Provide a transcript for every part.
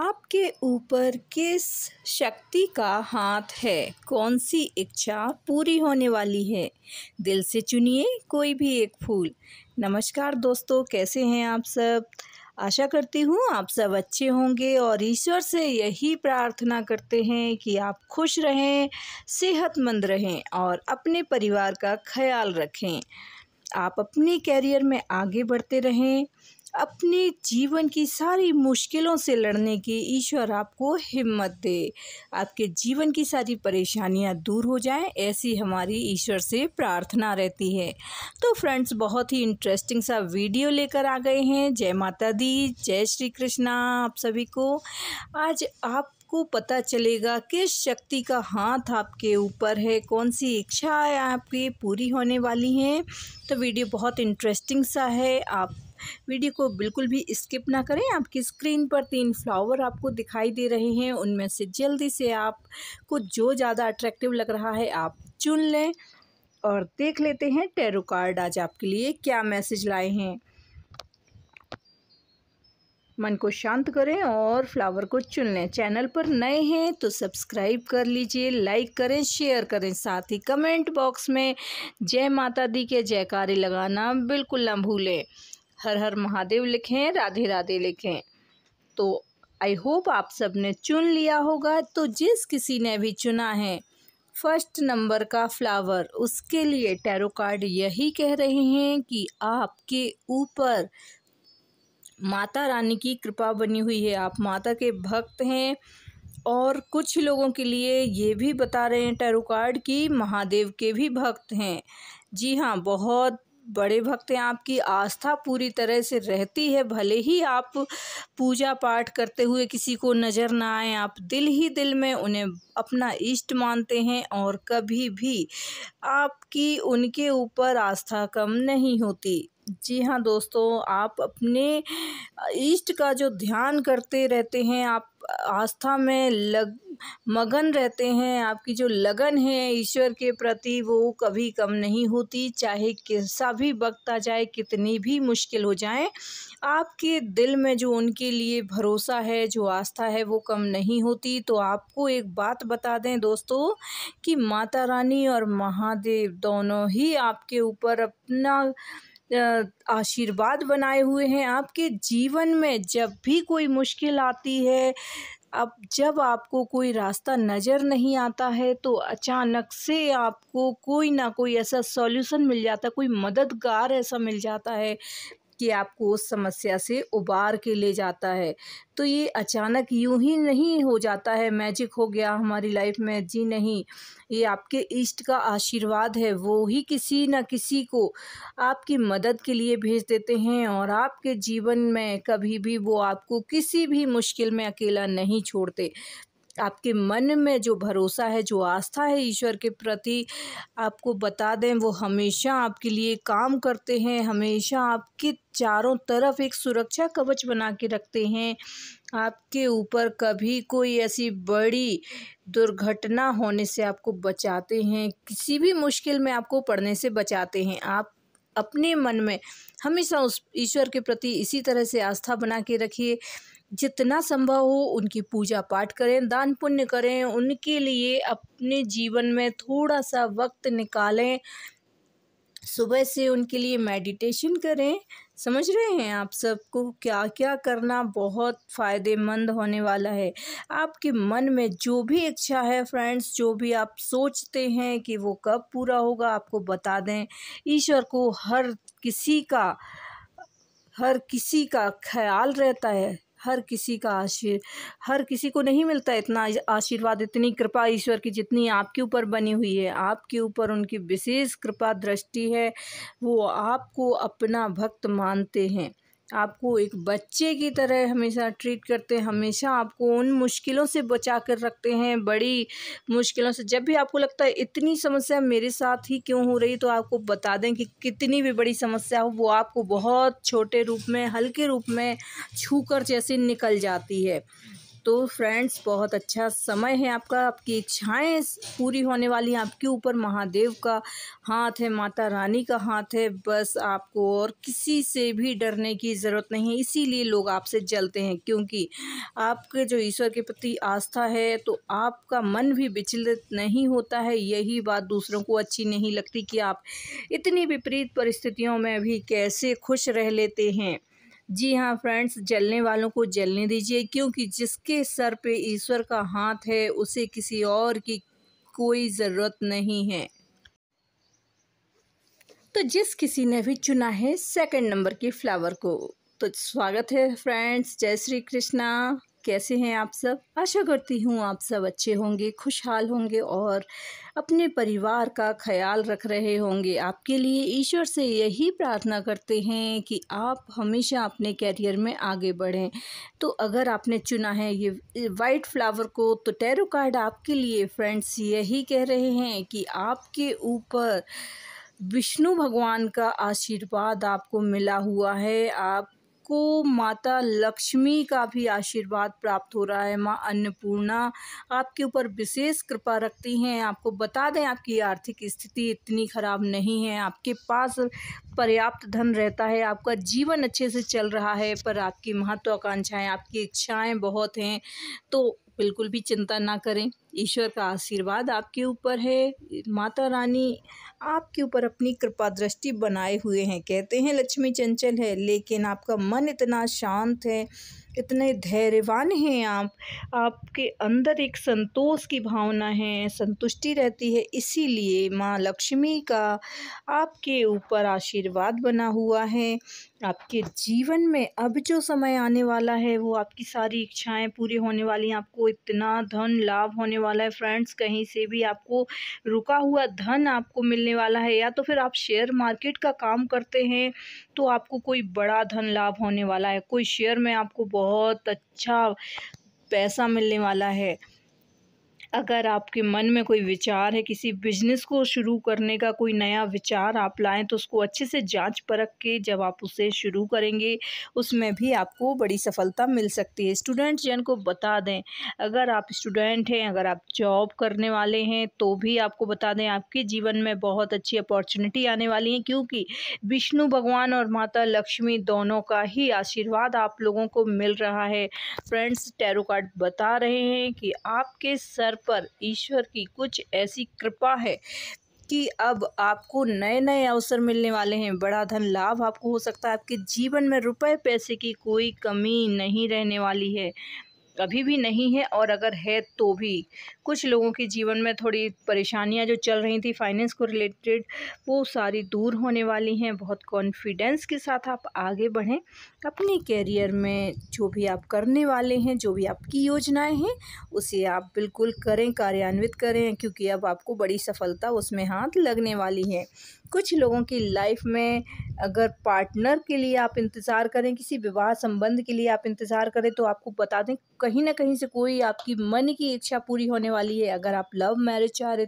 आपके ऊपर किस शक्ति का हाथ है कौन सी इच्छा पूरी होने वाली है दिल से चुनिए कोई भी एक फूल नमस्कार दोस्तों कैसे हैं आप सब आशा करती हूँ आप सब अच्छे होंगे और ईश्वर से यही प्रार्थना करते हैं कि आप खुश रहें सेहतमंद रहें और अपने परिवार का ख्याल रखें आप अपने कैरियर में आगे बढ़ते रहें अपने जीवन की सारी मुश्किलों से लड़ने की ईश्वर आपको हिम्मत दे आपके जीवन की सारी परेशानियां दूर हो जाएं ऐसी हमारी ईश्वर से प्रार्थना रहती है तो फ्रेंड्स बहुत ही इंटरेस्टिंग सा वीडियो लेकर आ गए हैं जय माता दी जय श्री कृष्णा आप सभी को आज आप आपको पता चलेगा किस शक्ति का हाथ आपके ऊपर है कौन सी इच्छाएँ आपकी पूरी होने वाली हैं तो वीडियो बहुत इंटरेस्टिंग सा है आप वीडियो को बिल्कुल भी स्किप ना करें आपकी स्क्रीन पर तीन फ्लावर आपको दिखाई दे रहे हैं उनमें से जल्दी से आपको जो ज़्यादा अट्रैक्टिव लग रहा है आप चुन लें और देख लेते हैं टेरो कार्ड आज आपके लिए क्या मैसेज लाए हैं मन को शांत करें और फ्लावर को चुन लें चैनल पर नए हैं तो सब्सक्राइब कर लीजिए लाइक करें शेयर करें साथ ही कमेंट बॉक्स में जय माता दी के जयकारे लगाना बिल्कुल ना भूलें हर हर महादेव लिखें राधे राधे लिखें तो आई होप आप सब ने चुन लिया होगा तो जिस किसी ने भी चुना है फर्स्ट नंबर का फ्लावर उसके लिए टैरो कार्ड यही कह रहे हैं कि आपके ऊपर माता रानी की कृपा बनी हुई है आप माता के भक्त हैं और कुछ लोगों के लिए ये भी बता रहे हैं टैरो कार्ड कि महादेव के भी भक्त हैं जी हाँ बहुत बड़े भक्त हैं आपकी आस्था पूरी तरह से रहती है भले ही आप पूजा पाठ करते हुए किसी को नज़र ना आए आप दिल ही दिल में उन्हें अपना इष्ट मानते हैं और कभी भी आपकी उनके ऊपर आस्था कम नहीं होती जी हाँ दोस्तों आप अपने इष्ट का जो ध्यान करते रहते हैं आप आस्था में लग मगन रहते हैं आपकी जो लगन है ईश्वर के प्रति वो कभी कम नहीं होती चाहे कैसा भी वक्त आ जाए कितनी भी मुश्किल हो जाए आपके दिल में जो उनके लिए भरोसा है जो आस्था है वो कम नहीं होती तो आपको एक बात बता दें दोस्तों कि माता रानी और महादेव दोनों ही आपके ऊपर अपना आशीर्वाद बनाए हुए हैं आपके जीवन में जब भी कोई मुश्किल आती है अब जब आपको कोई रास्ता नज़र नहीं आता है तो अचानक से आपको कोई ना कोई ऐसा सॉल्यूशन मिल जाता है कोई मददगार ऐसा मिल जाता है कि आपको उस समस्या से उबार के ले जाता है तो ये अचानक यूं ही नहीं हो जाता है मैजिक हो गया हमारी लाइफ में जी नहीं ये आपके इष्ट का आशीर्वाद है वो ही किसी न किसी को आपकी मदद के लिए भेज देते हैं और आपके जीवन में कभी भी वो आपको किसी भी मुश्किल में अकेला नहीं छोड़ते आपके मन में जो भरोसा है जो आस्था है ईश्वर के प्रति आपको बता दें वो हमेशा आपके लिए काम करते हैं हमेशा आपके चारों तरफ एक सुरक्षा कवच बना के रखते हैं आपके ऊपर कभी कोई ऐसी बड़ी दुर्घटना होने से आपको बचाते हैं किसी भी मुश्किल में आपको पड़ने से बचाते हैं आप अपने मन में हमेशा उस ईश्वर के प्रति इसी तरह से आस्था बना के रखिए जितना संभव हो उनकी पूजा पाठ करें दान पुण्य करें उनके लिए अपने जीवन में थोड़ा सा वक्त निकालें सुबह से उनके लिए मेडिटेशन करें समझ रहे हैं आप सबको क्या क्या करना बहुत फ़ायदेमंद होने वाला है आपके मन में जो भी इच्छा है फ्रेंड्स जो भी आप सोचते हैं कि वो कब पूरा होगा आपको बता दें ईश्वर को हर किसी का हर किसी का ख्याल रहता है हर किसी का आशीर् हर किसी को नहीं मिलता इतना आशीर्वाद इतनी कृपा ईश्वर की जितनी आपके ऊपर बनी हुई है आपके ऊपर उनकी विशेष कृपा दृष्टि है वो आपको अपना भक्त मानते हैं आपको एक बच्चे की तरह हमेशा ट्रीट करते हैं हमेशा आपको उन मुश्किलों से बचा कर रखते हैं बड़ी मुश्किलों से जब भी आपको लगता है इतनी समस्या मेरे साथ ही क्यों हो रही तो आपको बता दें कि कितनी भी बड़ी समस्या हो वो आपको बहुत छोटे रूप में हल्के रूप में छू कर जैसे निकल जाती है तो फ्रेंड्स बहुत अच्छा समय है आपका आपकी इच्छाएं पूरी होने वाली हैं आपके ऊपर महादेव का हाथ है माता रानी का हाथ है बस आपको और किसी से भी डरने की ज़रूरत नहीं है इसीलिए लोग आपसे जलते हैं क्योंकि आपके जो ईश्वर के प्रति आस्था है तो आपका मन भी विचलित नहीं होता है यही बात दूसरों को अच्छी नहीं लगती कि आप इतनी विपरीत परिस्थितियों में भी कैसे खुश रह लेते हैं जी हाँ फ्रेंड्स जलने वालों को जलने दीजिए क्योंकि जिसके सर पे ईश्वर का हाथ है उसे किसी और की कोई ज़रूरत नहीं है तो जिस किसी ने भी चुना है सेकंड नंबर की फ्लावर को तो स्वागत है फ्रेंड्स जय श्री कृष्णा कैसे हैं आप सब आशा करती हूँ आप सब अच्छे होंगे खुशहाल होंगे और अपने परिवार का ख्याल रख रहे होंगे आपके लिए ईश्वर से यही प्रार्थना करते हैं कि आप हमेशा अपने कैरियर में आगे बढ़ें तो अगर आपने चुना है ये वाइट फ्लावर को तो टैरो कार्ड आपके लिए फ्रेंड्स यही कह रहे हैं कि आपके ऊपर विष्णु भगवान का आशीर्वाद आपको मिला हुआ है आप को माता लक्ष्मी का भी आशीर्वाद प्राप्त हो रहा है माँ अन्नपूर्णा आपके ऊपर विशेष कृपा रखती हैं आपको बता दें आपकी आर्थिक स्थिति इतनी ख़राब नहीं है आपके पास पर्याप्त धन रहता है आपका जीवन अच्छे से चल रहा है पर आपकी महत्वाकांक्षाएं आपकी इच्छाएं बहुत हैं तो बिल्कुल भी चिंता ना करें ईश्वर का आशीर्वाद आपके ऊपर है माता रानी आपके ऊपर अपनी कृपा दृष्टि बनाए हुए हैं कहते हैं लक्ष्मी चंचल है लेकिन आपका मन इतना शांत है इतने धैर्यवान हैं आप आपके अंदर एक संतोष की भावना है संतुष्टि रहती है इसीलिए माँ लक्ष्मी का आपके ऊपर आशीर्वाद बना हुआ है आपके जीवन में अब जो समय आने वाला है वो आपकी सारी इच्छाएं पूरी होने वाली हैं आपको इतना धन लाभ होने वाला है फ्रेंड्स कहीं से भी आपको रुका हुआ धन आपको मिलने वाला है या तो फिर आप शेयर मार्केट का काम करते हैं तो आपको कोई बड़ा धन लाभ होने वाला है कोई शेयर में आपको बहुत अच्छा पैसा मिलने वाला है अगर आपके मन में कोई विचार है किसी बिजनेस को शुरू करने का कोई नया विचार आप लाएँ तो उसको अच्छे से जांच परख के जब आप उसे शुरू करेंगे उसमें भी आपको बड़ी सफलता मिल सकती है स्टूडेंट जन को बता दें अगर आप स्टूडेंट हैं अगर आप जॉब करने वाले हैं तो भी आपको बता दें आपके जीवन में बहुत अच्छी अपॉर्चुनिटी आने वाली है क्योंकि विष्णु भगवान और माता लक्ष्मी दोनों का ही आशीर्वाद आप लोगों को मिल रहा है फ्रेंड्स टैरोकार्ड बता रहे हैं कि आपके सर पर ईश्वर की कुछ ऐसी कृपा है कि अब आपको नए नए अवसर मिलने वाले हैं बड़ा धन लाभ आपको हो सकता है आपके जीवन में रुपए पैसे की कोई कमी नहीं रहने वाली है कभी भी नहीं है और अगर है तो भी कुछ लोगों के जीवन में थोड़ी परेशानियां जो चल रही थी फाइनेंस को रिलेटेड वो सारी दूर होने वाली हैं बहुत कॉन्फिडेंस के साथ आप आगे बढ़ें अपने कैरियर में जो भी आप करने वाले हैं जो भी आपकी योजनाएं हैं उसे आप बिल्कुल करें कार्यान्वित करें क्योंकि अब आपको बड़ी सफलता उसमें हाथ लगने वाली है कुछ लोगों की लाइफ में अगर पार्टनर के लिए आप इंतज़ार करें किसी विवाह संबंध के लिए आप इंतज़ार करें तो आपको बता दें कहीं ना कहीं से कोई आपकी मन की इच्छा पूरी होने वाली है अगर आप लव मैरिज चाह रहे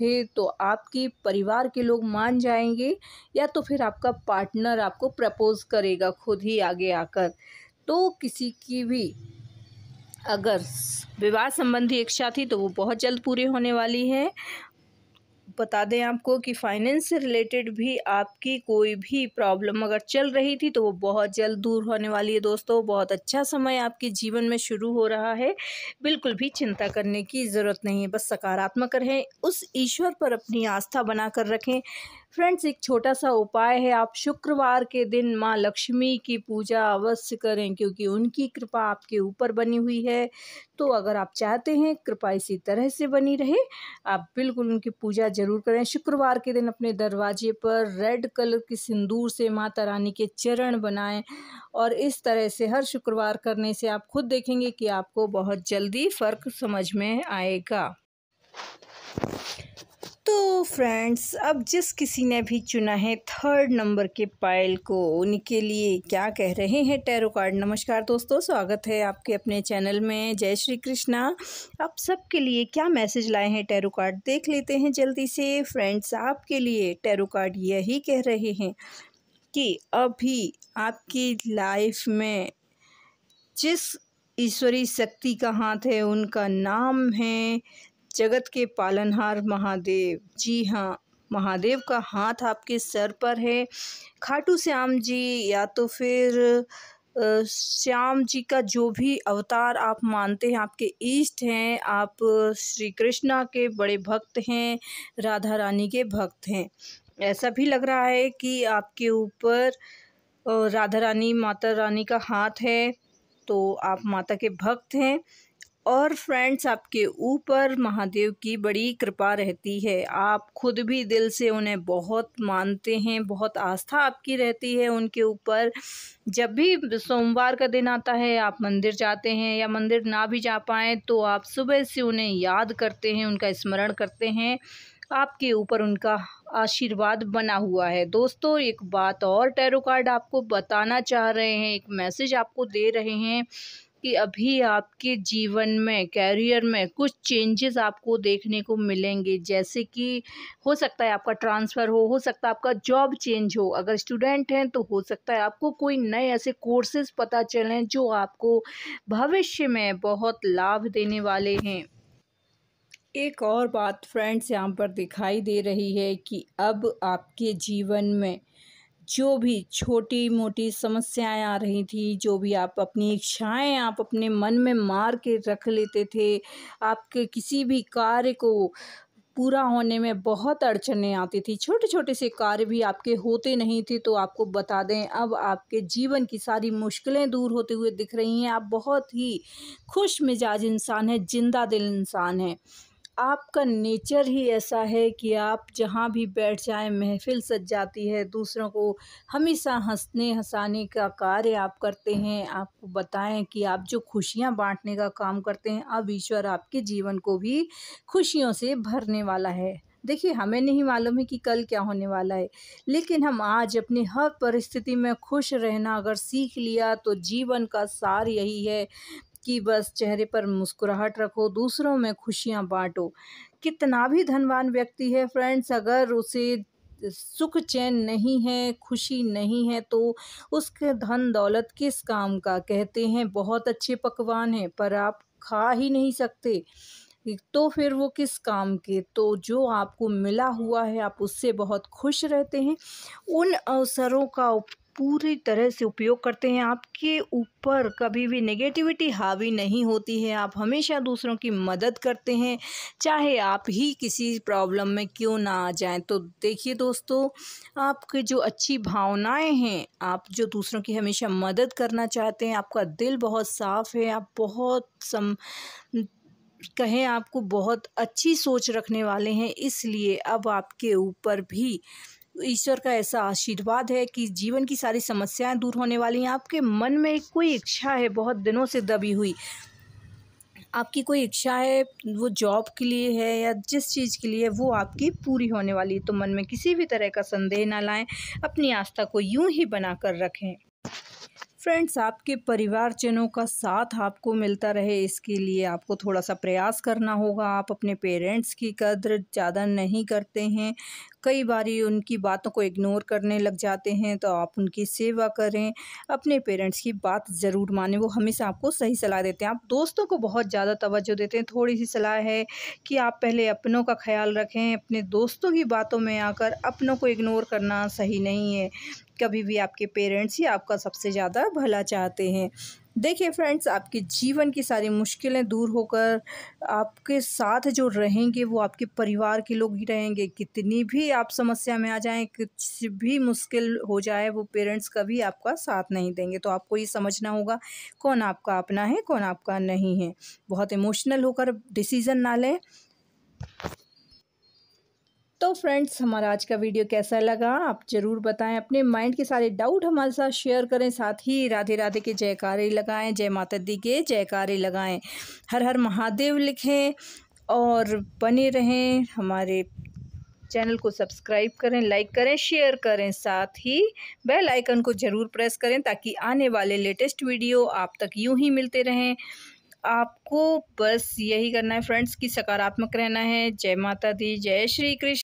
थे तो आपकी परिवार के लोग मान जाएंगे या तो फिर आपका पार्टनर आपको प्रपोज़ करेगा खुद ही आगे आकर तो किसी की भी अगर विवाह संबंधी इच्छा थी तो वो बहुत जल्द पूरी होने वाली है बता दें आपको कि फाइनेंस से रिलेटेड भी आपकी कोई भी प्रॉब्लम अगर चल रही थी तो वो बहुत जल्द दूर होने वाली है दोस्तों बहुत अच्छा समय आपके जीवन में शुरू हो रहा है बिल्कुल भी चिंता करने की ज़रूरत नहीं है बस सकारात्मक रहें उस ईश्वर पर अपनी आस्था बनाकर रखें फ्रेंड्स एक छोटा सा उपाय है आप शुक्रवार के दिन माँ लक्ष्मी की पूजा अवश्य करें क्योंकि उनकी कृपा आपके ऊपर बनी हुई है तो अगर आप चाहते हैं कृपा इसी तरह से बनी रहे आप बिल्कुल उनकी पूजा ज़रूर करें शुक्रवार के दिन अपने दरवाजे पर रेड कलर की सिंदूर से माता रानी के चरण बनाएं और इस तरह से हर शुक्रवार करने से आप खुद देखेंगे कि आपको बहुत जल्दी फ़र्क समझ में आएगा तो फ्रेंड्स अब जिस किसी ने भी चुना है थर्ड नंबर के पायल को उनके लिए क्या कह रहे हैं टैरो कार्ड नमस्कार दोस्तों स्वागत है आपके अपने चैनल में जय श्री कृष्णा आप सबके लिए क्या मैसेज लाए हैं टैरो कार्ड देख लेते हैं जल्दी से फ्रेंड्स आपके लिए टैरो कार्ड यही कह रहे हैं कि अभी आपकी लाइफ में जिस ईश्वरीय शक्ति का हाथ है उनका नाम है जगत के पालनहार महादेव जी हाँ महादेव का हाथ आपके सर पर है खाटू श्याम जी या तो फिर श्याम जी का जो भी अवतार आप मानते हैं आपके ईष्ट हैं आप श्री कृष्णा के बड़े भक्त हैं राधा रानी के भक्त हैं ऐसा भी लग रहा है कि आपके ऊपर राधा रानी माता रानी का हाथ है तो आप माता के भक्त हैं और फ्रेंड्स आपके ऊपर महादेव की बड़ी कृपा रहती है आप खुद भी दिल से उन्हें बहुत मानते हैं बहुत आस्था आपकी रहती है उनके ऊपर जब भी सोमवार का दिन आता है आप मंदिर जाते हैं या मंदिर ना भी जा पाएँ तो आप सुबह से उन्हें याद करते हैं उनका स्मरण करते हैं आपके ऊपर उनका आशीर्वाद बना हुआ है दोस्तों एक बात और टैरो कार्ड आपको बताना चाह रहे हैं एक मैसेज आपको दे रहे हैं कि अभी आपके जीवन में कैरियर में कुछ चेंजेस आपको देखने को मिलेंगे जैसे कि हो सकता है आपका ट्रांसफ़र हो हो सकता है आपका जॉब चेंज हो अगर स्टूडेंट हैं तो हो सकता है आपको कोई नए ऐसे कोर्सेज पता चलें जो आपको भविष्य में बहुत लाभ देने वाले हैं एक और बात फ्रेंड्स यहाँ पर दिखाई दे रही है कि अब आपके जीवन में जो भी छोटी मोटी समस्याएं आ रही थी जो भी आप अपनी इच्छाएं आप अपने मन में मार के रख लेते थे आपके किसी भी कार्य को पूरा होने में बहुत अड़चने आती थी छोटे छोटे से कार्य भी आपके होते नहीं थे तो आपको बता दें अब आपके जीवन की सारी मुश्किलें दूर होते हुए दिख रही हैं आप बहुत ही खुश मिजाज इंसान हैं जिंदा दिल इंसान हैं आपका नेचर ही ऐसा है कि आप जहाँ भी बैठ जाएं महफ़िल सज जाती है दूसरों को हमेशा हंसने हंसाने का कार्य आप करते हैं आपको बताएं कि आप जो खुशियाँ बांटने का काम करते हैं अब ईश्वर आपके जीवन को भी खुशियों से भरने वाला है देखिए हमें नहीं मालूम है कि कल क्या होने वाला है लेकिन हम आज अपनी हर परिस्थिति में खुश रहना अगर सीख लिया तो जीवन का सार यही है कि बस चेहरे पर मुस्कुराहट रखो दूसरों में खुशियाँ बांटो कितना भी धनवान व्यक्ति है फ्रेंड्स अगर उसे सुख चैन नहीं है खुशी नहीं है तो उसके धन दौलत किस काम का कहते हैं बहुत अच्छे पकवान हैं पर आप खा ही नहीं सकते तो फिर वो किस काम के तो जो आपको मिला हुआ है आप उससे बहुत खुश रहते हैं उन अवसरों का पूरी तरह से उपयोग करते हैं आपके ऊपर कभी भी नेगेटिविटी हावी नहीं होती है आप हमेशा दूसरों की मदद करते हैं चाहे आप ही किसी प्रॉब्लम में क्यों ना आ जाएं तो देखिए दोस्तों आपके जो अच्छी भावनाएं हैं आप जो दूसरों की हमेशा मदद करना चाहते हैं आपका दिल बहुत साफ़ है आप बहुत सम कहें आपको बहुत अच्छी सोच रखने वाले हैं इसलिए अब आपके ऊपर भी ईश्वर का ऐसा आशीर्वाद है कि जीवन की सारी समस्याएं दूर होने वाली हैं आपके मन में कोई इच्छा है बहुत दिनों से दबी हुई आपकी कोई इच्छा है वो जॉब के लिए है या जिस चीज़ के लिए वो आपकी पूरी होने वाली है तो मन में किसी भी तरह का संदेह ना लाएं अपनी आस्था को यूं ही बना कर रखें फ्रेंड्स आपके परिवारजनों का साथ आपको मिलता रहे इसके लिए आपको थोड़ा सा प्रयास करना होगा आप अपने पेरेंट्स की कद्र ज़्यादा नहीं करते हैं कई बार उनकी बातों को इग्नोर करने लग जाते हैं तो आप उनकी सेवा करें अपने पेरेंट्स की बात ज़रूर माने वो हमेशा आपको सही सलाह देते हैं आप दोस्तों को बहुत ज़्यादा तवज्जो देते हैं थोड़ी सी सलाह है कि आप पहले अपनों का ख्याल रखें अपने दोस्तों की बातों में आकर अपनों को इग्नोर करना सही नहीं है कभी भी आपके पेरेंट्स ही आपका सबसे ज़्यादा भला चाहते हैं देखिए फ्रेंड्स आपके जीवन की सारी मुश्किलें दूर होकर आपके साथ जो रहेंगे वो आपके परिवार के लोग ही रहेंगे कितनी भी आप समस्या में आ जाएं कुछ भी मुश्किल हो जाए वो पेरेंट्स कभी आपका साथ नहीं देंगे तो आपको ये समझना होगा कौन आपका अपना है कौन आपका नहीं है बहुत इमोशनल होकर डिसीज़न ना लें तो फ्रेंड्स हमारा आज का वीडियो कैसा लगा आप ज़रूर बताएं अपने माइंड के सारे डाउट हमारे साथ शेयर करें साथ ही राधे राधे के जयकारे लगाएं जय माता दी के जयकारे लगाएं हर हर महादेव लिखें और बने रहें हमारे चैनल को सब्सक्राइब करें लाइक करें शेयर करें साथ ही बेल आइकन को ज़रूर प्रेस करें ताकि आने वाले लेटेस्ट वीडियो आप तक यूं ही मिलते रहें आपको बस यही करना है फ्रेंड्स कि सकारात्मक रहना है जय माता दी जय श्री कृष्ण